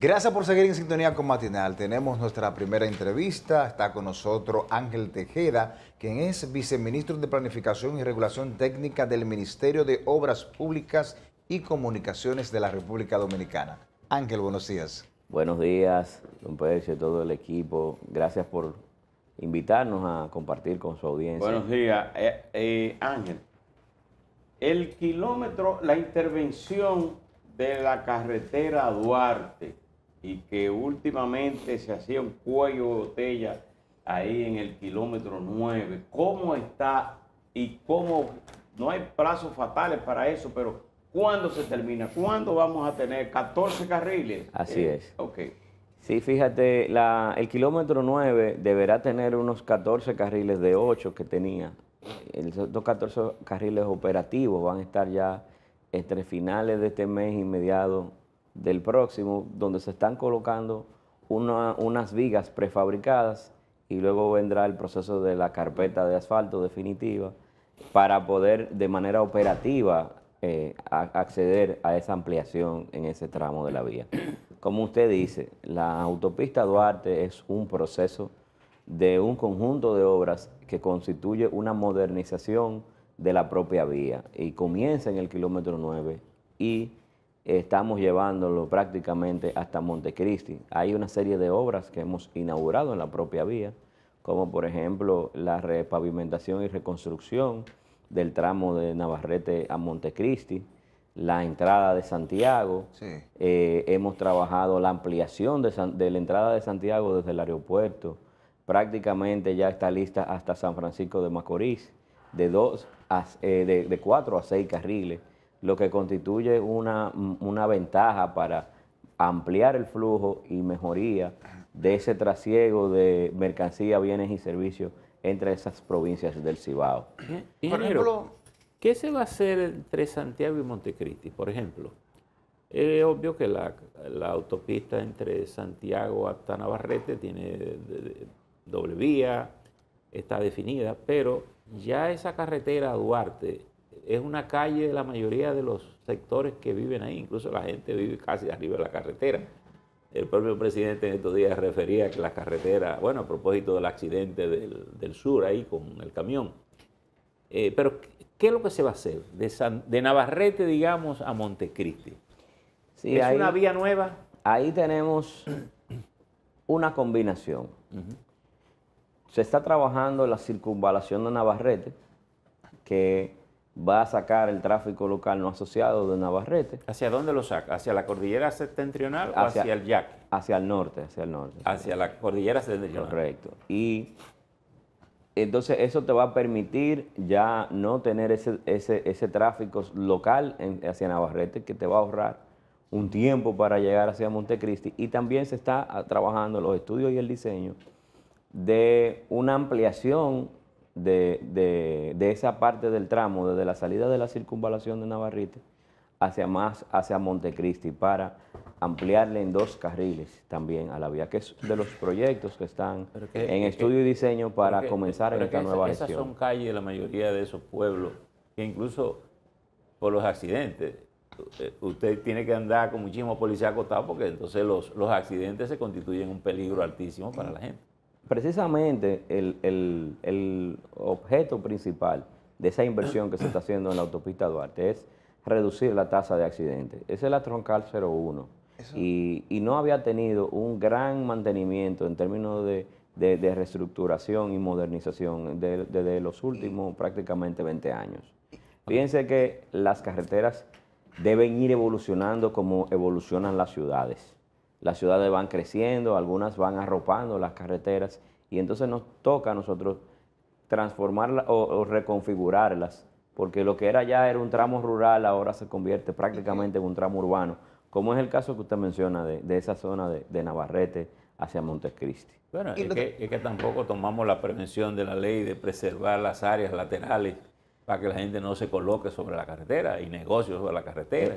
Gracias por seguir en sintonía con Matinal. Tenemos nuestra primera entrevista. Está con nosotros Ángel Tejeda, quien es viceministro de Planificación y Regulación Técnica del Ministerio de Obras Públicas y Comunicaciones de la República Dominicana. Ángel, buenos días. Buenos días, don Pedro y todo el equipo. Gracias por invitarnos a compartir con su audiencia. Buenos días, eh, eh, Ángel. El kilómetro, la intervención de la carretera Duarte, y que últimamente se hacía un cuello de botella ahí en el kilómetro 9. ¿Cómo está y cómo? No hay plazos fatales para eso, pero ¿cuándo se termina? ¿Cuándo vamos a tener 14 carriles? Así eh, es. Ok. Sí, fíjate, el kilómetro 9 deberá tener unos 14 carriles de 8 que tenía. Esos 14 carriles operativos van a estar ya entre finales de este mes y mediados del próximo, donde se están colocando unas vigas prefabricadas y luego vendrá el proceso de la carpeta de asfalto definitiva para poder de manera operativa eh, acceder a esa ampliación en ese tramo de la vía. Como usted dice, la autopista Duarte es un proceso de un conjunto de obras que constituye una modernización de la propia vía y comienza en el kilómetro 9 y estamos llevándolo prácticamente hasta Montecristi. Hay una serie de obras que hemos inaugurado en la propia vía, como por ejemplo la repavimentación y reconstrucción del tramo de Navarrete a Montecristi, la entrada de Santiago, eh, hemos trabajado la ampliación de, la entrada de Santiago desde el aeropuerto, prácticamente ya está lista hasta San Francisco de Macorís, de, dos eh, de cuatro a seis carriles lo que constituye una, ventaja para ampliar el flujo y mejoría de ese trasiego de mercancía, bienes y servicios entre esas provincias del Cibao. por ejemplo, ¿qué se va a hacer entre Santiago y Montecristi, por ejemplo? Es obvio que la, autopista entre Santiago hasta Navarrete tiene doble vía, está definida, pero ya esa carretera Duarte es una calle de la mayoría de los sectores que viven ahí, incluso la gente vive casi arriba de la carretera. El propio presidente en estos días refería que la carretera, bueno, a propósito del accidente del, sur ahí con el camión. Eh, pero, ¿qué es lo que se va a hacer de, de Navarrete, digamos, a Montecristi? Sí, ¿Es una vía nueva? Ahí tenemos una combinación. Se está trabajando la circunvalación de Navarrete, que va a sacar el tráfico local no asociado de Navarrete. ¿Hacia dónde lo saca? ¿Hacia la cordillera septentrional hacia, o hacia el Yaque? Hacia el norte, hacia el norte. Hacia, la cordillera septentrional. Correcto. Y entonces eso te va a permitir ya no tener ese, ese, tráfico local hacia Navarrete que te va a ahorrar un tiempo para llegar hacia Montecristi y también se está ah, trabajando los estudios y el diseño de una ampliación de, de, esa parte del tramo, desde la salida de la circunvalación de Navarrete hacia más, hacia Montecristi, para ampliarle en dos carriles también a la vía, que es de los proyectos que están en eh, eh, estudio y diseño para comenzar en esta nueva esa, Esas son calles, la mayoría de esos pueblos, que incluso por los accidentes, eh, usted tiene que andar con muchísimo policía acostados, porque entonces los accidentes se constituyen un peligro altísimo para la gente precisamente el, objeto principal de esa inversión que se está haciendo en la autopista Duarte es reducir la tasa de accidentes. Esa es la troncal 01 y, y, no había tenido un gran mantenimiento en términos de, reestructuración y modernización desde los últimos prácticamente 20 años. Fíjense que las carreteras deben ir evolucionando como evolucionan las ciudades las ciudades van creciendo, algunas van arropando las carreteras y entonces nos toca a nosotros transformarlas o, reconfigurarlas, porque lo que era ya era un tramo rural ahora se convierte prácticamente en un tramo urbano, como es el caso que usted menciona de, esa zona de, Navarrete hacia Montecristi. Bueno, es que, es que tampoco tomamos la prevención de la ley de preservar las áreas laterales para que la gente no se coloque sobre la carretera y negocios sobre la carretera.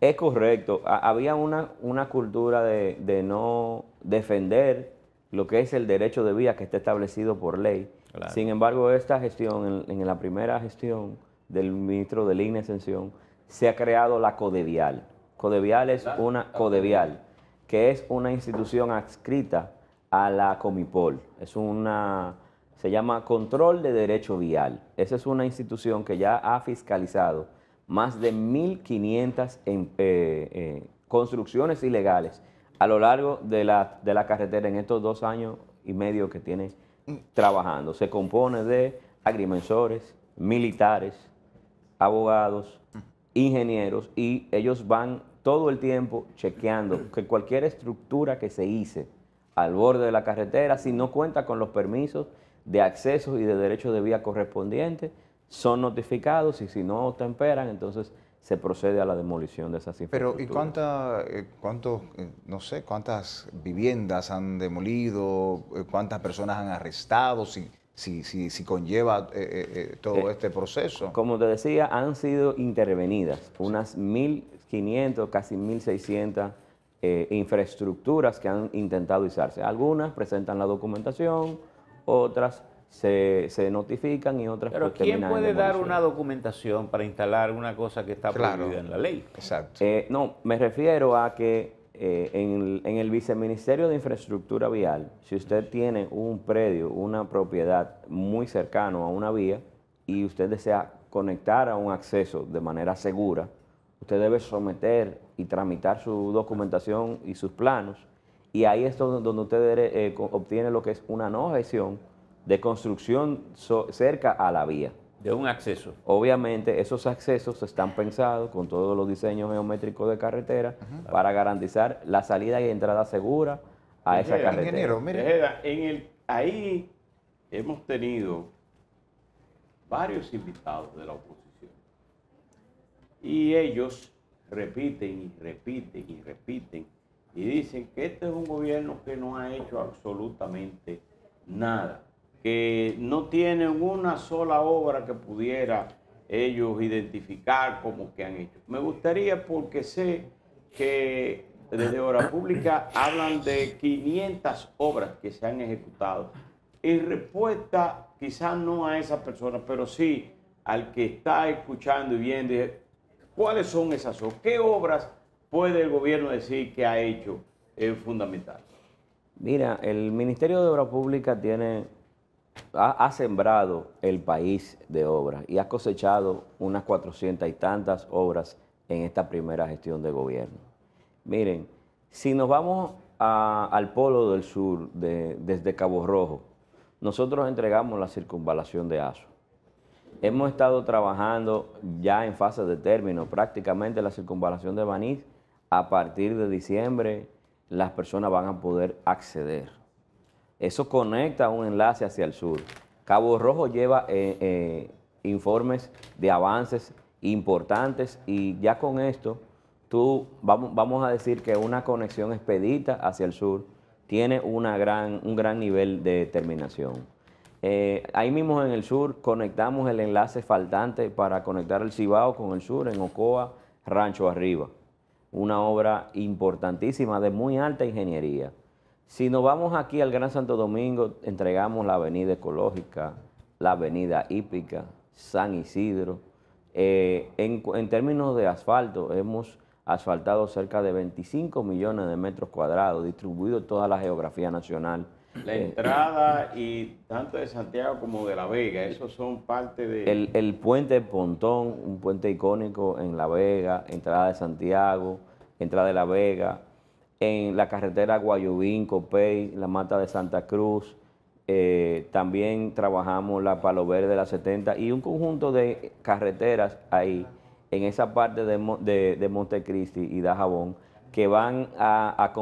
Es correcto. Había una, una cultura de, no defender lo que es el derecho de vía que está establecido por ley. Sin embargo, esta gestión, en, la primera gestión del ministro de Línea Extensión, se ha creado la Codevial. Codevial es una Codevial, que es una institución adscrita a la Comipol. Es una se llama Control de Derecho Vial. Esa es una institución que ya ha fiscalizado más de 1.500 em, eh, eh, construcciones ilegales a lo largo de la, carretera en estos dos años y medio que tiene trabajando. Se compone de agrimensores, militares, abogados, ingenieros y ellos van todo el tiempo chequeando que cualquier estructura que se hice al borde de la carretera, si no cuenta con los permisos de acceso y de derecho de vía correspondiente son notificados y si no temperan, entonces se procede a la demolición de esas infraestructuras. Pero ¿y eh, eh, no sé, cuántas viviendas han demolido, eh, cuántas personas han arrestado, si, si conlleva todo este proceso? Como te decía, han sido intervenidas unas 1.500, casi 1.600 infraestructuras que han intentado izarse. Algunas presentan la documentación, otras se, notifican y otras Pero pues ¿quién puede dar una documentación para instalar una cosa que está prohibida en la ley? Exacto. Eh, no, me refiero a que eh, en, el Viceministerio de Infraestructura Vial, si usted tiene un predio, una propiedad muy cercano a una vía y usted desea conectar a un acceso de manera segura, usted debe someter y tramitar su documentación y sus planos y ahí es donde usted eh, obtiene lo que es una no gestión de construcción cerca a la vía. De un acceso. Obviamente, esos accesos están pensados con todos los diseños geométricos de carretera para garantizar la salida y entrada segura a esa carretera. en el, ahí hemos tenido varios invitados de la oposición y ellos repiten y repiten y repiten y dicen que este es un gobierno que no ha hecho absolutamente nada que no tienen una sola obra que pudiera ellos identificar como que han hecho. Me gustaría porque sé que desde Obra Pública hablan de 500 obras que se han ejecutado. y respuesta, quizás no a esa persona, pero sí al que está escuchando y viendo, ¿cuáles son esas obras? ¿Qué obras puede el gobierno decir que ha hecho? Es fundamental. Mira, el Ministerio de Obra Pública tiene ha, sembrado el país de obras y ha cosechado unas cuatrocientas y tantas obras en esta primera gestión de gobierno. Miren, si nos vamos al polo del sur, desde Cabo Rojo, nosotros entregamos la circunvalación de ASO. Hemos estado trabajando ya en fase de término, prácticamente la circunvalación de Baní. a partir de diciembre las personas van a poder acceder. Eso conecta un enlace hacia el sur. Cabo Rojo lleva eh, eh, informes de avances importantes y ya con esto tú vamos, a decir que una conexión expedita hacia el sur tiene un gran nivel de determinación. Eh, ahí mismo en el sur conectamos el enlace faltante para conectar el Cibao con el sur en Ocoa, Rancho Arriba. Una obra importantísima de muy alta ingeniería. Si nos vamos aquí al Gran Santo Domingo, entregamos la Avenida Ecológica, la Avenida Hípica, San Isidro. Eh, en, términos de asfalto, hemos asfaltado cerca de 25 millones de metros cuadrados, distribuido en toda la geografía nacional. La eh, entrada y tanto de Santiago como de La Vega, esos son parte de... el puente Pontón, un puente icónico en La Vega, entrada de Santiago, entrada de La Vega, en la carretera Guayubín, Copey, la Mata de Santa Cruz, eh, también trabajamos la Palo Verde de la 70 y un conjunto de carreteras ahí, en esa parte de, Montecristi y Dajabón, que van, a,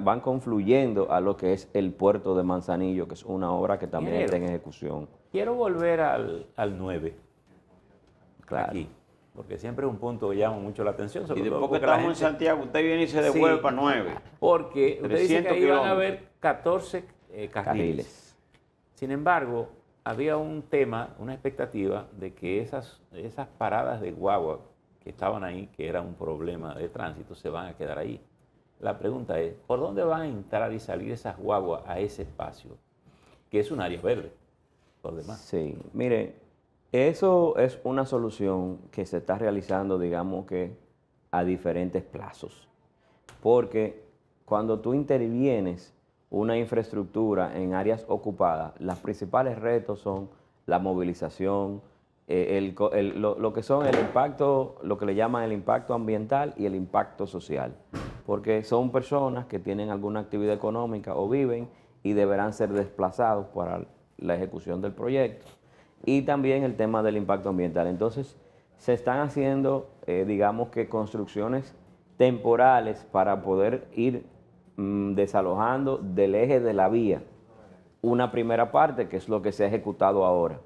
van confluyendo a lo que es el puerto de Manzanillo, que es una obra que también está en ejecución. Quiero volver al, 9. Claro. Aquí porque siempre es un punto que llama mucho la atención. Sobre y todo que estamos en Santiago, usted viene y se devuelve para nueve. Porque usted dice que iban a haber 14 eh, Sin embargo, había un tema, una expectativa de que esas, esas paradas de guagua que estaban ahí, que era un problema de tránsito, se van a quedar ahí. La pregunta es, ¿por dónde van a entrar y salir esas guaguas a ese espacio? Que es un área verde, por demás. Sí, mire, eso es una solución que se está realizando, digamos que, a diferentes plazos. Porque cuando tú intervienes una infraestructura en áreas ocupadas, los principales retos son la movilización, eh, lo, que son el impacto, lo que le llaman el impacto ambiental y el impacto social, porque son personas que tienen alguna actividad económica o viven y deberán ser desplazados para la ejecución del proyecto y también el tema del impacto ambiental. Entonces, se están haciendo, eh, digamos que, construcciones temporales para poder ir mm, desalojando del eje de la vía una primera parte, que es lo que se ha ejecutado ahora,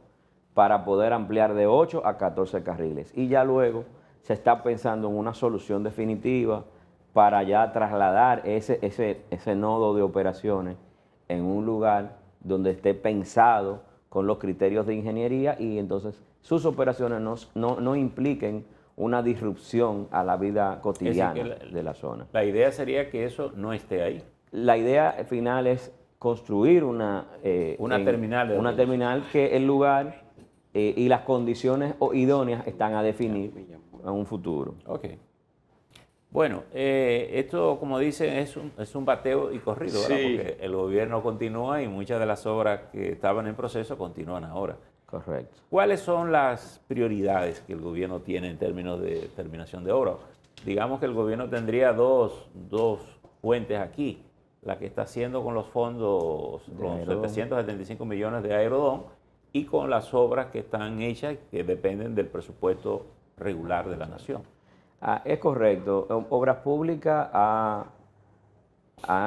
para poder ampliar de 8 a 14 carriles. Y ya luego se está pensando en una solución definitiva para ya trasladar ese, ese nodo de operaciones en un lugar donde esté pensado con los criterios de ingeniería y entonces sus operaciones no, impliquen una disrupción a la vida cotidiana de la zona. La idea sería que eso no esté ahí. La idea final es construir una, eh, terminal, una terminal que el lugar eh, y las condiciones idóneas están a definir en un futuro. Okay. Bueno, eh, esto, como dicen, es un, bateo y corrido, porque el gobierno continúa y muchas de las obras que estaban en proceso continúan ahora. Correcto. ¿Cuáles son las prioridades que el gobierno tiene en términos de terminación de obras? Digamos que el gobierno tendría dos, fuentes aquí. La que está haciendo con los fondos, de 775 millones de Aerodón y con las obras que están hechas que dependen del presupuesto regular de la nación. Ah, es correcto. Obras Públicas ha,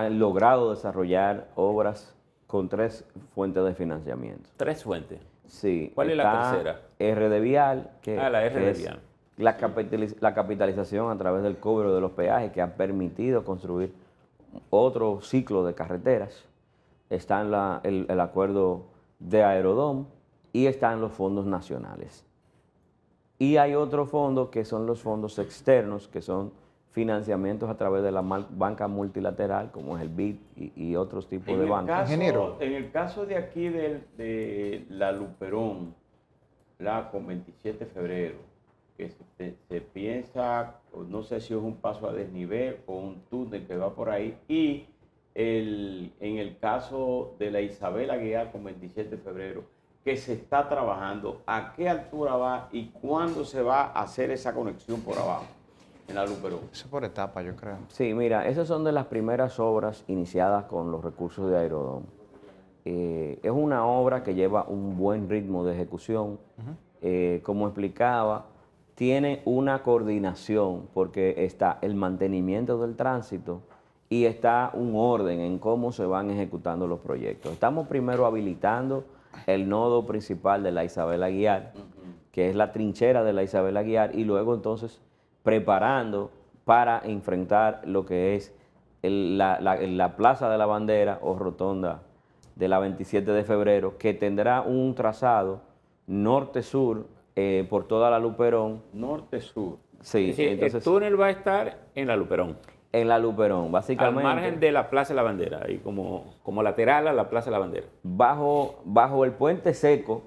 logrado desarrollar obras con tres fuentes de financiamiento. ¿Tres fuentes? Sí. ¿Cuál es la tercera? R de Vial. Que ah, la La, capitalización a través del cobro de los peajes que ha permitido construir otro ciclo de carreteras. Está en el, el acuerdo de Aerodón y están los fondos nacionales. Y hay otro fondo que son los fondos externos, que son financiamientos a través de la banca multilateral, como es el BID y, otros tipos de bancas. En el caso de aquí de, la Luperón, la con 27 de febrero, que se, piensa, no sé si es un paso a desnivel o un túnel que va por ahí, y el, en el caso de la Isabela Aguilar con 27 de febrero, que se está trabajando, a qué altura va y cuándo se va a hacer esa conexión por abajo en la luz Perú. Eso por etapa, yo creo. Sí, mira, esas son de las primeras obras iniciadas con los recursos de Aerodón. Eh, es una obra que lleva un buen ritmo de ejecución. Eh, como explicaba, tiene una coordinación porque está el mantenimiento del tránsito y está un orden en cómo se van ejecutando los proyectos. Estamos primero habilitando el nodo principal de la Isabel Aguiar, que es la trinchera de la Isabel Aguiar, y luego entonces preparando para enfrentar lo que es la, Plaza de la Bandera o Rotonda de la 27 de febrero, que tendrá un trazado norte-sur eh, por toda la Luperón. Norte-sur. Sí, entonces, el túnel va a estar en la Luperón. En la Luperón, básicamente. Al margen de la Plaza de la Bandera, ahí como, como lateral a la Plaza de la Bandera. Bajo, bajo el puente seco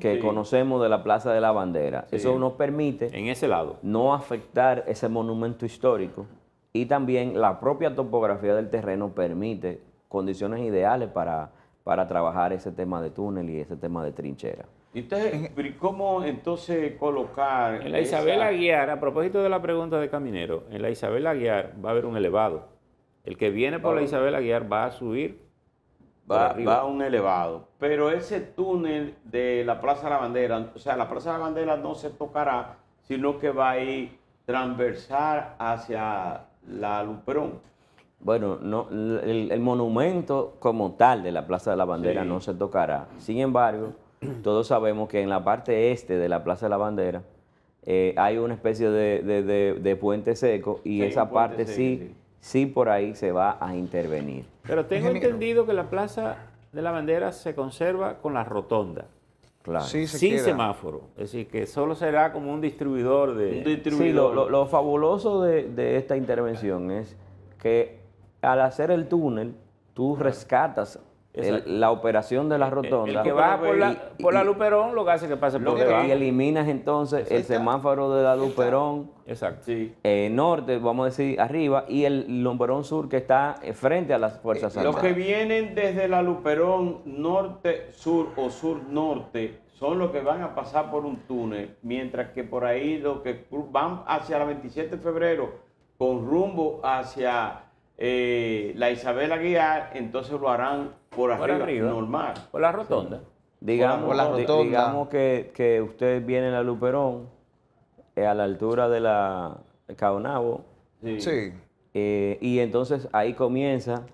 que conocemos de la Plaza de la Bandera. Eso nos permite. En ese lado. No afectar ese monumento histórico y también la propia topografía del terreno permite condiciones ideales para, para trabajar ese tema de túnel y ese tema de trinchera. Entonces, ¿cómo entonces colocar? En la Isabel Aguiar, a propósito de la pregunta de Caminero, en la Isabel Aguiar va a haber un elevado. El que viene por la Isabel Aguiar va a subir. Va, va, a un elevado. Pero ese túnel de la Plaza de la Bandera, o sea, la Plaza de la Bandera no se tocará, sino que va a ir transversal hacia la Luperón. Bueno, no, el, monumento como tal de la Plaza de la Bandera no se tocará. Sin embargo todos sabemos que en la parte este de la Plaza de la Bandera eh, hay una especie de, puente seco y esa parte sí, sí, por ahí se va a intervenir. Pero tengo entendido que la Plaza de la Bandera se conserva con la rotonda. Claro. sin semáforo. Es decir, que solo será como un distribuidor de... Sí, lo, fabuloso de, de, esta intervención es que al hacer el túnel, tú rescatas la operación de la eh, rotonda. El, que va por la, Luperón lo que hace que pase por Y eliminas entonces el semáforo de la Luperón Exacto. Eh, norte, vamos a decir arriba, y el Luperón sur que está eh, frente a las Fuerzas Armadas. Los que vienen desde la Luperón norte, sur o sur norte son los que van a pasar por un túnel, mientras que por ahí los que van hacia la 27 de febrero con rumbo hacia eh, la Isabel Aguiar, entonces lo harán por arriba, normal. Por la rotonda. Digamos, digamos que, que usted viene a Luperón, eh, a la altura de la Caonabo. Sí. Eh, y entonces ahí comienza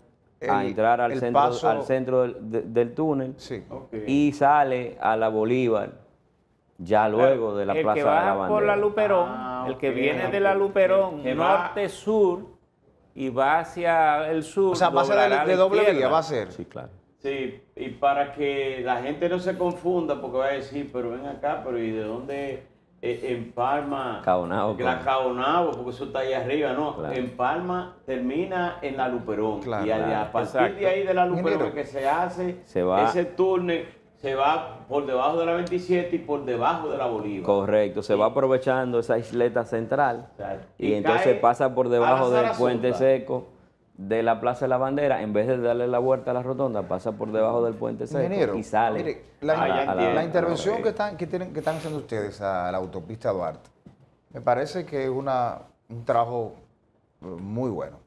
a entrar al centro, al centro del, túnel sí. y sale a la Bolívar ya luego de la Plaza por la Luperón, ah, el que viene de la Luperón, norte-sur, y va hacia el sur. O sea, va a ser de, doble vía, va a ser. Sí, claro. Sí, y para que la gente no se confunda, porque va a decir, pero ven acá, pero ¿y de dónde? Eh, en Palma. Caonabo. La Caonabo, porque eso está ahí arriba, ¿no? En Palma termina en la Luperón. y a, a partir de ahí de la Luperón que se hace se va. ese túnel se va por debajo de la 27 y por debajo de la Bolivia. Correcto, se va aprovechando esa isleta central y, entonces pasa por debajo del puente seco de la Plaza de la Bandera, en vez de darle la vuelta a la rotonda, pasa por debajo del puente seco y sale. Mire, la, ah, intervención que están, que, tienen, que están haciendo ustedes a la autopista Duarte, me parece que es una, un trabajo eh, muy bueno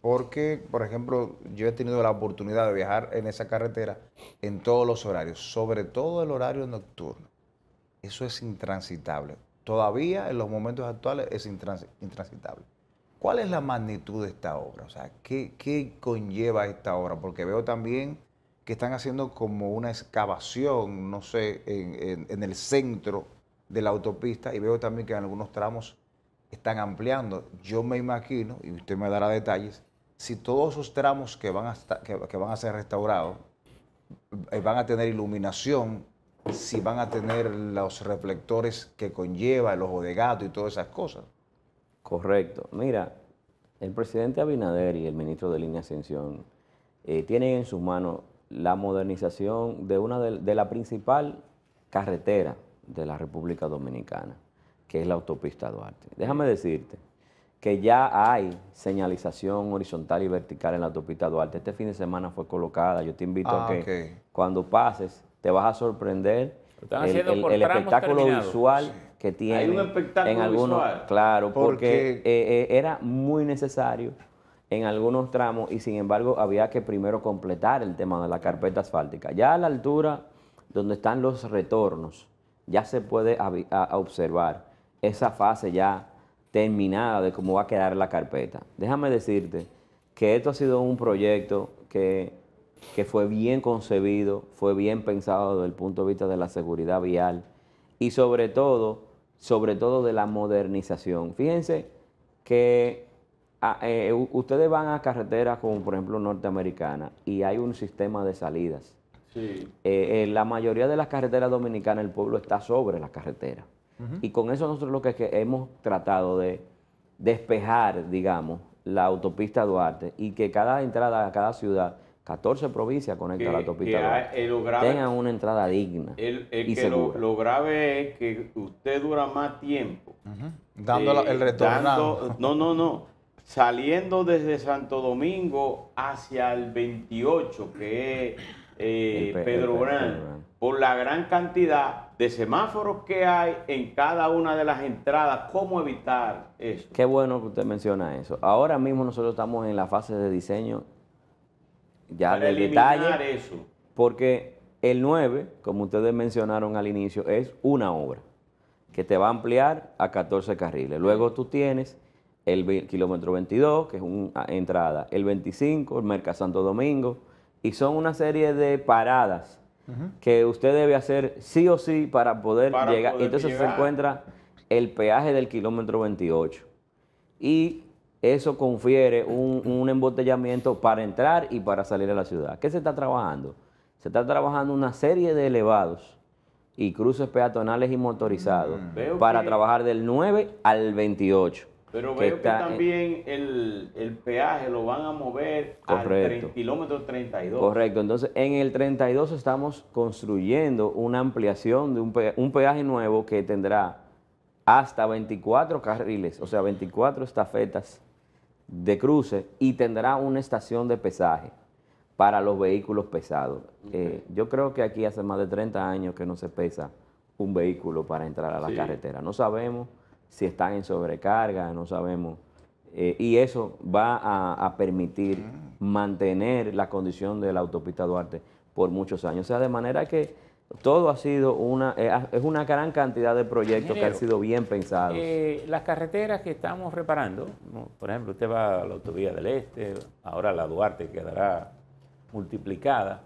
porque, por ejemplo, yo he tenido la oportunidad de viajar en esa carretera en todos los horarios, sobre todo el horario nocturno. Eso es intransitable. Todavía en los momentos actuales es intransitable. ¿Cuál es la magnitud de esta obra? O sea, ¿qué, ¿qué, conlleva esta obra? Porque veo también que están haciendo como una excavación, no sé, en el centro de la autopista y veo también que en algunos tramos están ampliando. Yo me imagino, y usted me dará detalles, si todos esos tramos que van a, que, van a ser restaurados eh, van a tener iluminación, si van a tener los reflectores que conlleva el ojo de gato y todas esas cosas. Correcto. Mira, el presidente Abinader y el ministro de Línea Ascensión eh, tienen en sus manos la modernización de una de la principal carretera de la República Dominicana que es la autopista Duarte. Déjame decirte que ya hay señalización horizontal y vertical en la autopista Duarte. Este fin de semana fue colocada. Yo te invito a ah, que cuando pases te vas a sorprender el, espectáculo visual que tiene. Hay en algunos, Claro, porque, eh, eh, era muy necesario en algunos tramos y sin embargo había que primero completar el tema de la carpeta asfáltica. Ya a la altura donde están los retornos, ya se puede observar esa fase ya terminada de cómo va a quedar la carpeta. Déjame decirte que esto ha sido un proyecto que, fue bien concebido, fue bien pensado desde el punto de vista de la seguridad vial y sobre todo, sobre todo de la modernización. Fíjense que ah, eh, ustedes van a carreteras como por ejemplo norteamericana y hay un sistema de salidas. Eh, en la mayoría de las carreteras dominicanas el pueblo está sobre la carretera. Y con eso nosotros lo que, hemos tratado de despejar, digamos, la autopista Duarte y que cada entrada a cada ciudad, 14 provincias conecta a la autopista Duarte, eh, tengan una entrada digna. y Lo, grave es que usted dura más tiempo. Dando el eh, retorno. No, no, no. Saliendo desde Santo Domingo hacia el 28, que es eh, Pedro, Gran, por la gran cantidad de semáforos que hay en cada una de las entradas, cómo evitar eso. Qué bueno que usted menciona eso. Ahora mismo nosotros estamos en la fase de diseño ya del detalle. Eso. Porque el 9, como ustedes mencionaron al inicio, es una obra que te va a ampliar a 14 carriles. Luego tú tienes el kilómetro 22, que es una entrada, el 25, el Merca Santo Domingo, y son una serie de paradas que usted debe hacer sí o sí para poder llegar. entonces se encuentra el peaje del kilómetro 28. Y eso confiere un, embotellamiento para entrar y para salir a la ciudad. ¿Qué se está trabajando? Se está trabajando una serie de elevados y cruces peatonales y motorizados mm. para trabajar del 9 al 28. Pero veo que, también el, peaje lo van a mover al kilómetro 32. Correcto, entonces en el 32 estamos construyendo una ampliación de un, peaje nuevo que tendrá hasta 24 carriles, o sea, 24 estafetas de cruce y tendrá una estación de pesaje para los vehículos pesados. Eh, yo creo que aquí hace más de 30 años que no se pesa un vehículo para entrar a la carretera. No sabemos si están en sobrecarga, no sabemos. Eh, y eso va a, permitir mm. mantener la condición de la autopista Duarte por muchos años. O sea, de manera que todo ha sido una, eh, es una gran cantidad de proyectos que han sido bien pensados. Eh, las carreteras que estamos reparando, por ejemplo, usted va a la autovía del Este, ahora la Duarte quedará multiplicada.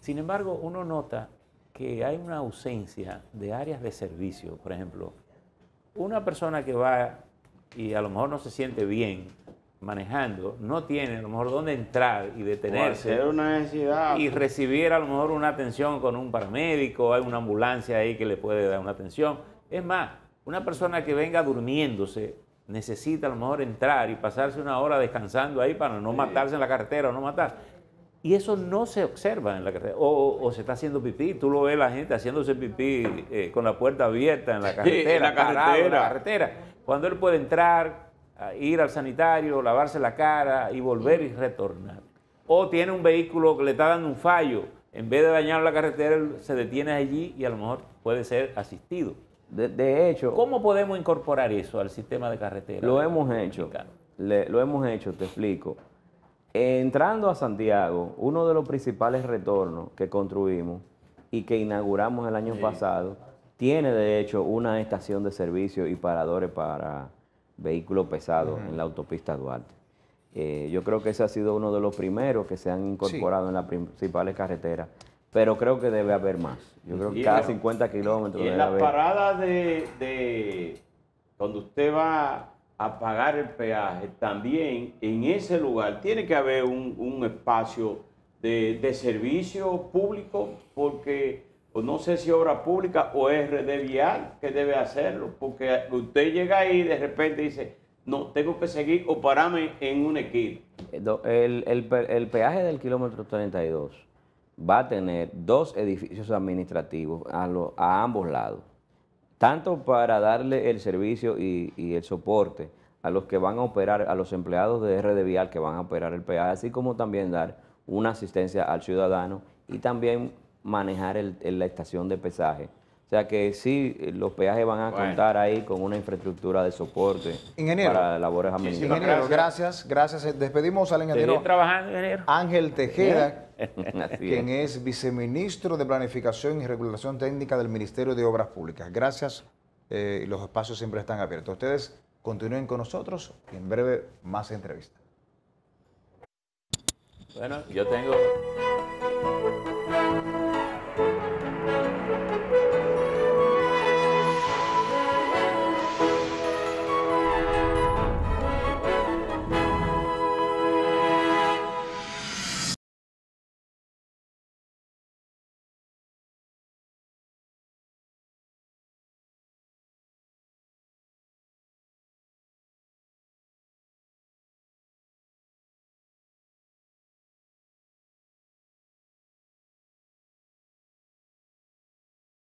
Sin embargo, uno nota que hay una ausencia de áreas de servicio, por ejemplo, una persona que va y a lo mejor no se siente bien manejando, no tiene a lo mejor dónde entrar y detenerse. Una Y recibir a lo mejor una atención con un paramédico, hay una ambulancia ahí que le puede dar una atención. Es más, una persona que venga durmiéndose necesita a lo mejor entrar y pasarse una hora descansando ahí para no matarse en la carretera o no matar. Y eso no se observa en la carretera. O, se está haciendo pipí, tú lo ves la gente haciéndose pipí eh, con la puerta abierta en la carretera, en la carretera. Cuando él puede entrar, ir al sanitario, lavarse la cara y volver y retornar. O tiene un vehículo que le está dando un fallo, en vez de dañar la carretera, se detiene allí y a lo mejor puede ser asistido. De, hecho. ¿Cómo podemos incorporar eso al sistema de carretera? Lo hemos hecho. lo hemos hecho, te explico. Entrando a Santiago, uno de los principales retornos que construimos y que inauguramos el año pasado, tiene de hecho una estación de servicio y paradores para vehículos pesados en la autopista Duarte. Eh, yo creo que ese ha sido uno de los primeros que se han incorporado en las principales carreteras, pero creo que debe haber más. Yo creo que cada 50 kilómetros. Y en las paradas de, de donde usted va a pagar el peaje, también en ese lugar tiene que haber un, espacio de, servicio público, porque no sé si obra pública o RD vial que debe hacerlo, porque usted llega ahí y de repente dice, no, tengo que seguir o pararme en un equipo. Eh, el, peaje del kilómetro 32 va a tener dos edificios administrativos a, a ambos lados tanto para darle el servicio y, el soporte a los que van a operar, a los empleados de RD Vial que van a operar el peaje, así como también dar una asistencia al ciudadano y también manejar el, la estación de pesaje. O sea que sí, los peajes van a contar ahí con una infraestructura de soporte para labores administrativas. Ingeniero, gracias, gracias. Despedimos al ingeniero trabajando, ingeniero. Ángel Tejeda. quien es. viceministro de Planificación y Regulación Técnica del Ministerio de Obras Públicas. Gracias. Eh, los espacios siempre están abiertos. Ustedes continúen con nosotros y en breve más entrevistas. Bueno, yo tengo...